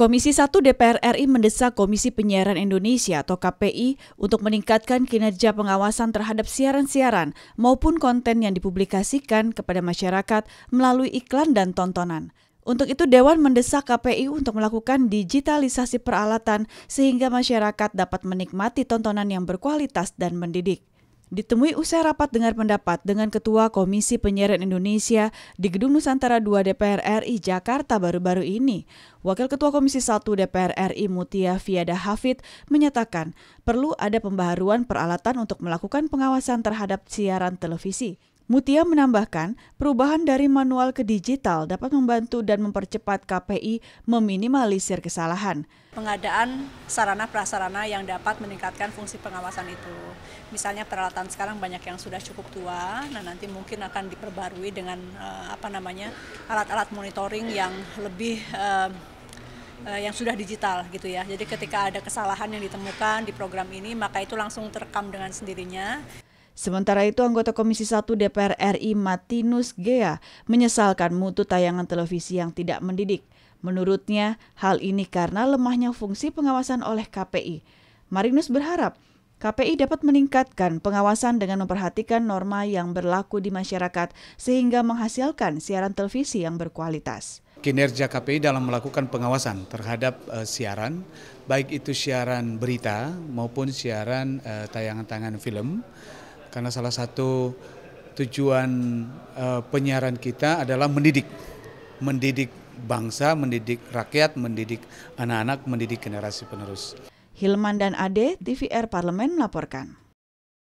Komisi 1 DPR RI mendesak Komisi Penyiaran Indonesia atau KPI untuk meningkatkan kinerja pengawasan terhadap siaran-siaran maupun konten yang dipublikasikan kepada masyarakat melalui iklan dan tontonan. Untuk itu Dewan mendesak KPI untuk melakukan digitalisasi peralatan sehingga masyarakat dapat menikmati tontonan yang berkualitas dan mendidik. Ditemui usai rapat dengar pendapat dengan Ketua Komisi Penyiaran Indonesia di Gedung Nusantara 2 DPR RI Jakarta baru-baru ini, Wakil Ketua Komisi 1 DPR RI Mutia Fiada Hafid menyatakan perlu ada pembaharuan peralatan untuk melakukan pengawasan terhadap siaran televisi. Mutia menambahkan, perubahan dari manual ke digital dapat membantu dan mempercepat KPI meminimalisir kesalahan. Pengadaan sarana prasarana yang dapat meningkatkan fungsi pengawasan itu. Misalnya peralatan sekarang banyak yang sudah cukup tua, nah nanti mungkin akan diperbarui dengan uh, apa namanya alat-alat monitoring yang lebih uh, yang sudah digital gitu ya. Jadi ketika ada kesalahan yang ditemukan di program ini, maka itu langsung terekam dengan sendirinya. Sementara itu, anggota Komisi 1 DPR RI Martinus Gea menyesalkan mutu tayangan televisi yang tidak mendidik. Menurutnya, hal ini karena lemahnya fungsi pengawasan oleh KPI. Marinus berharap KPI dapat meningkatkan pengawasan dengan memperhatikan norma yang berlaku di masyarakat sehingga menghasilkan siaran televisi yang berkualitas. Kinerja KPI dalam melakukan pengawasan terhadap uh, siaran, baik itu siaran berita maupun siaran uh, tayangan-tayangan film, karena salah satu tujuan uh, penyiaran kita adalah mendidik, mendidik bangsa, mendidik rakyat, mendidik anak-anak, mendidik generasi penerus. Hilman dan Ade, TVR Parlemen melaporkan.